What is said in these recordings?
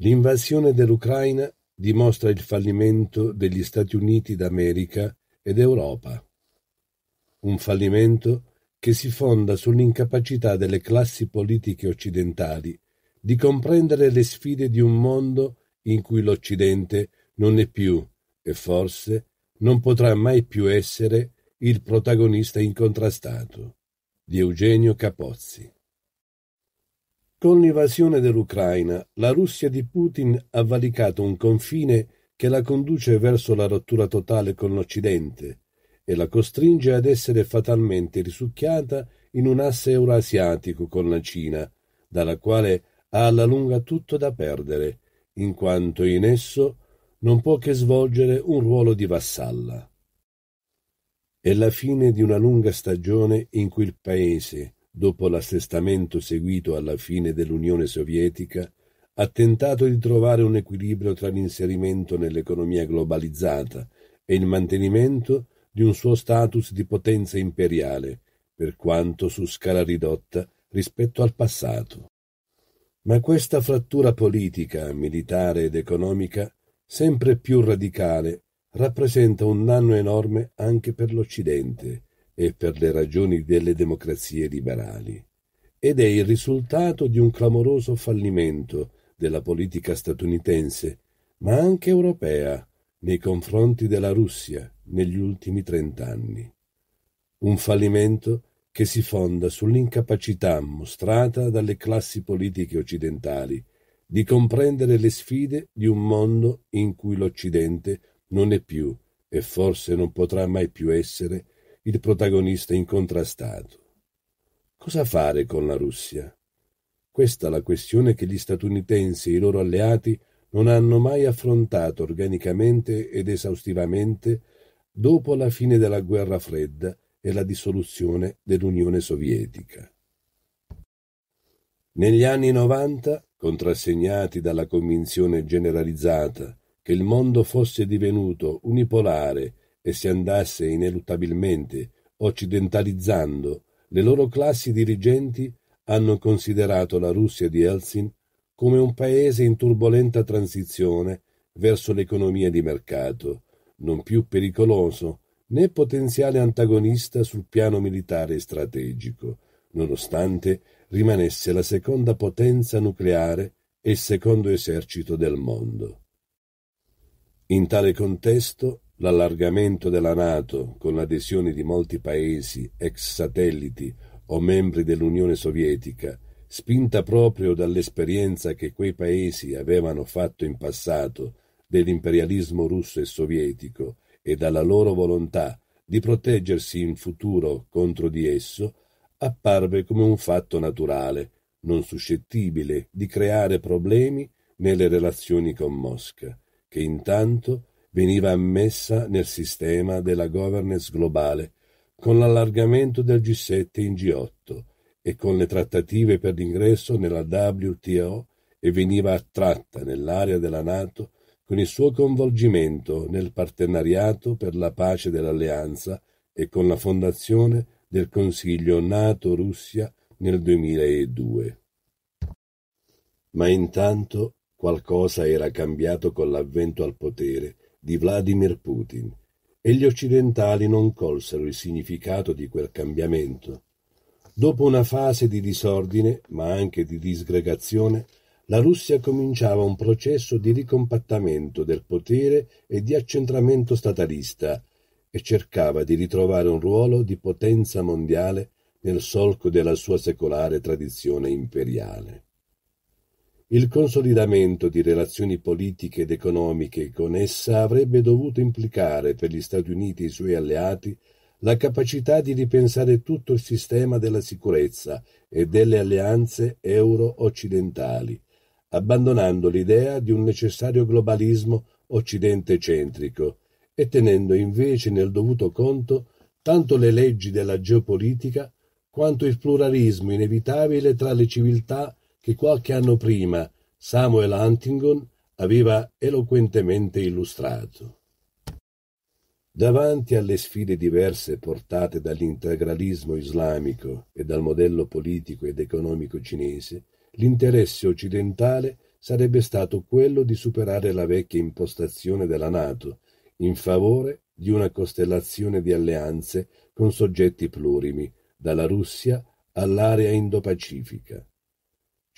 L'invasione dell'Ucraina dimostra il fallimento degli Stati Uniti d'America ed Europa. Un fallimento che si fonda sull'incapacità delle classi politiche occidentali di comprendere le sfide di un mondo in cui l'Occidente non è più, e forse non potrà mai più essere, il protagonista incontrastato di Eugenio Capozzi. Con l'invasione dell'Ucraina, la Russia di Putin ha valicato un confine che la conduce verso la rottura totale con l'Occidente e la costringe ad essere fatalmente risucchiata in un asse eurasiatico con la Cina, dalla quale ha alla lunga tutto da perdere, in quanto in esso non può che svolgere un ruolo di vassalla. È la fine di una lunga stagione in cui il paese, dopo l'assestamento seguito alla fine dell'Unione Sovietica, ha tentato di trovare un equilibrio tra l'inserimento nell'economia globalizzata e il mantenimento di un suo status di potenza imperiale, per quanto su scala ridotta rispetto al passato. Ma questa frattura politica, militare ed economica, sempre più radicale, rappresenta un danno enorme anche per l'Occidente, e per le ragioni delle democrazie liberali, ed è il risultato di un clamoroso fallimento della politica statunitense, ma anche europea, nei confronti della Russia negli ultimi trent'anni. Un fallimento che si fonda sull'incapacità mostrata dalle classi politiche occidentali di comprendere le sfide di un mondo in cui l'Occidente non è più e forse non potrà mai più essere il protagonista incontrastato. Cosa fare con la Russia? Questa è la questione che gli statunitensi e i loro alleati non hanno mai affrontato organicamente ed esaustivamente dopo la fine della guerra fredda e la dissoluzione dell'Unione Sovietica. Negli anni 90, contrassegnati dalla convinzione generalizzata che il mondo fosse divenuto unipolare e si andasse ineluttabilmente occidentalizzando, le loro classi dirigenti hanno considerato la Russia di Eltsin come un paese in turbolenta transizione verso l'economia di mercato, non più pericoloso né potenziale antagonista sul piano militare e strategico, nonostante rimanesse la seconda potenza nucleare e il secondo esercito del mondo. In tale contesto L'allargamento della Nato, con l'adesione di molti paesi ex satelliti o membri dell'Unione Sovietica, spinta proprio dall'esperienza che quei paesi avevano fatto in passato dell'imperialismo russo e sovietico e dalla loro volontà di proteggersi in futuro contro di esso, apparve come un fatto naturale, non suscettibile di creare problemi nelle relazioni con Mosca, che intanto veniva ammessa nel sistema della governance globale con l'allargamento del G7 in G8 e con le trattative per l'ingresso nella WTO e veniva attratta nell'area della Nato con il suo coinvolgimento nel partenariato per la pace dell'alleanza e con la fondazione del Consiglio NATO-Russia nel 2002. Ma intanto qualcosa era cambiato con l'avvento al potere di Vladimir Putin e gli occidentali non colsero il significato di quel cambiamento. Dopo una fase di disordine, ma anche di disgregazione, la Russia cominciava un processo di ricompattamento del potere e di accentramento statalista e cercava di ritrovare un ruolo di potenza mondiale nel solco della sua secolare tradizione imperiale. Il consolidamento di relazioni politiche ed economiche con essa avrebbe dovuto implicare per gli Stati Uniti e i suoi alleati la capacità di ripensare tutto il sistema della sicurezza e delle alleanze euro-occidentali, abbandonando l'idea di un necessario globalismo occidente-centrico e tenendo invece nel dovuto conto tanto le leggi della geopolitica quanto il pluralismo inevitabile tra le civiltà che qualche anno prima Samuel Huntington aveva eloquentemente illustrato. Davanti alle sfide diverse portate dall'integralismo islamico e dal modello politico ed economico cinese, l'interesse occidentale sarebbe stato quello di superare la vecchia impostazione della Nato in favore di una costellazione di alleanze con soggetti plurimi, dalla Russia all'area indo-pacifica.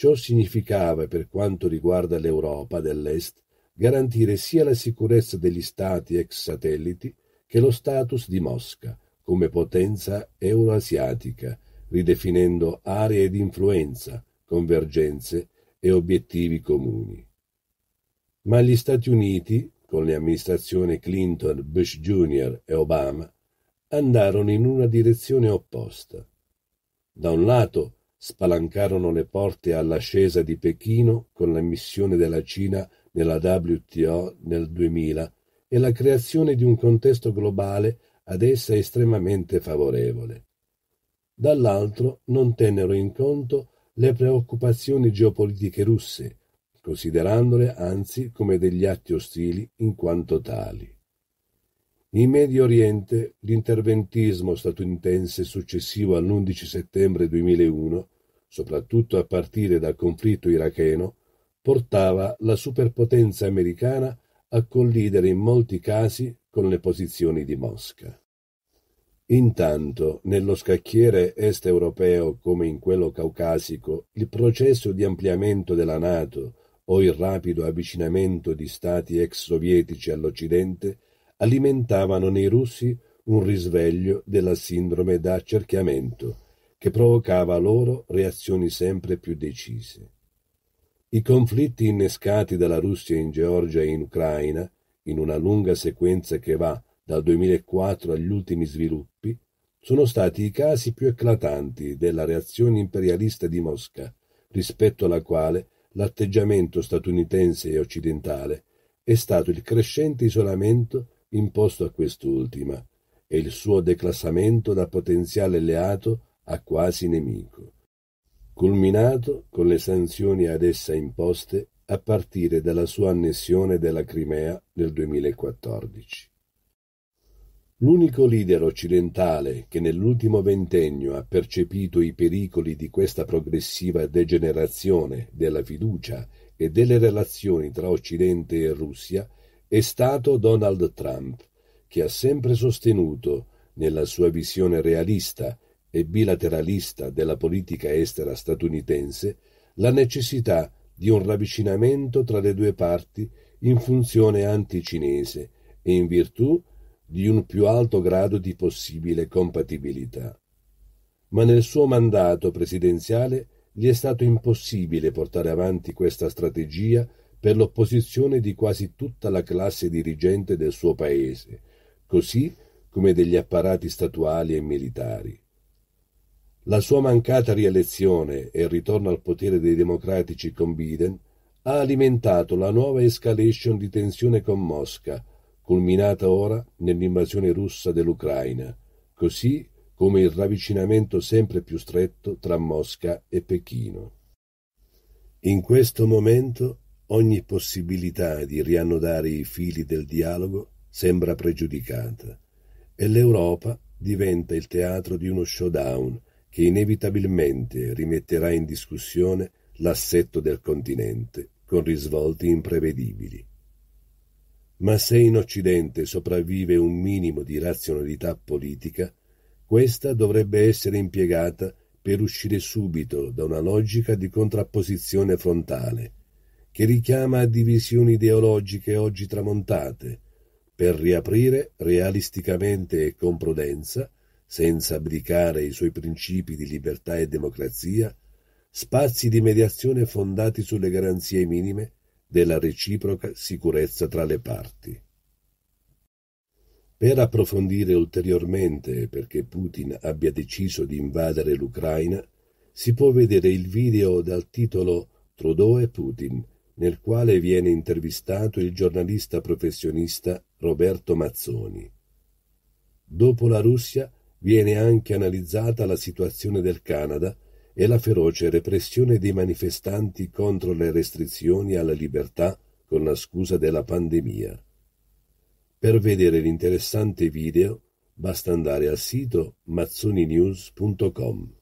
Ciò significava, per quanto riguarda l'Europa dell'Est, garantire sia la sicurezza degli stati ex satelliti che lo status di Mosca come potenza euroasiatica, ridefinendo aree di influenza, convergenze e obiettivi comuni. Ma gli Stati Uniti, con le amministrazioni Clinton, Bush Jr. e Obama, andarono in una direzione opposta. Da un lato spalancarono le porte all'ascesa di Pechino con la missione della Cina nella WTO nel 2000 e la creazione di un contesto globale ad essa estremamente favorevole. Dall'altro non tennero in conto le preoccupazioni geopolitiche russe, considerandole anzi come degli atti ostili in quanto tali. In Medio Oriente, l'interventismo statunitense successivo all'11 settembre 2001, soprattutto a partire dal conflitto iracheno, portava la superpotenza americana a collidere in molti casi con le posizioni di Mosca. Intanto, nello scacchiere est europeo come in quello caucasico, il processo di ampliamento della Nato o il rapido avvicinamento di stati ex sovietici all'Occidente alimentavano nei russi un risveglio della sindrome da accerchiamento che provocava loro reazioni sempre più decise. I conflitti innescati dalla Russia in Georgia e in Ucraina, in una lunga sequenza che va dal 2004 agli ultimi sviluppi, sono stati i casi più eclatanti della reazione imperialista di Mosca, rispetto alla quale l'atteggiamento statunitense e occidentale è stato il crescente isolamento imposto a quest'ultima e il suo declassamento da potenziale alleato a quasi nemico, culminato con le sanzioni ad essa imposte a partire dalla sua annessione della Crimea nel 2014. L'unico leader occidentale che nell'ultimo ventennio ha percepito i pericoli di questa progressiva degenerazione della fiducia e delle relazioni tra Occidente e Russia è stato Donald Trump che ha sempre sostenuto, nella sua visione realista e bilateralista della politica estera statunitense, la necessità di un ravvicinamento tra le due parti in funzione anticinese e in virtù di un più alto grado di possibile compatibilità. Ma nel suo mandato presidenziale gli è stato impossibile portare avanti questa strategia per l'opposizione di quasi tutta la classe dirigente del suo paese, così come degli apparati statuali e militari. La sua mancata rielezione e il ritorno al potere dei democratici con Biden ha alimentato la nuova escalation di tensione con Mosca, culminata ora nell'invasione russa dell'Ucraina, così come il ravvicinamento sempre più stretto tra Mosca e Pechino. In questo momento ogni possibilità di riannodare i fili del dialogo sembra pregiudicata e l'Europa diventa il teatro di uno showdown che inevitabilmente rimetterà in discussione l'assetto del continente con risvolti imprevedibili. Ma se in Occidente sopravvive un minimo di razionalità politica, questa dovrebbe essere impiegata per uscire subito da una logica di contrapposizione frontale che richiama a divisioni ideologiche oggi tramontate, per riaprire realisticamente e con prudenza, senza abdicare i suoi principi di libertà e democrazia, spazi di mediazione fondati sulle garanzie minime della reciproca sicurezza tra le parti. Per approfondire ulteriormente perché Putin abbia deciso di invadere l'Ucraina, si può vedere il video dal titolo Trudeau e Putin, nel quale viene intervistato il giornalista professionista Roberto Mazzoni. Dopo la Russia viene anche analizzata la situazione del Canada e la feroce repressione dei manifestanti contro le restrizioni alla libertà con la scusa della pandemia. Per vedere l'interessante video basta andare al sito mazzoninews.com.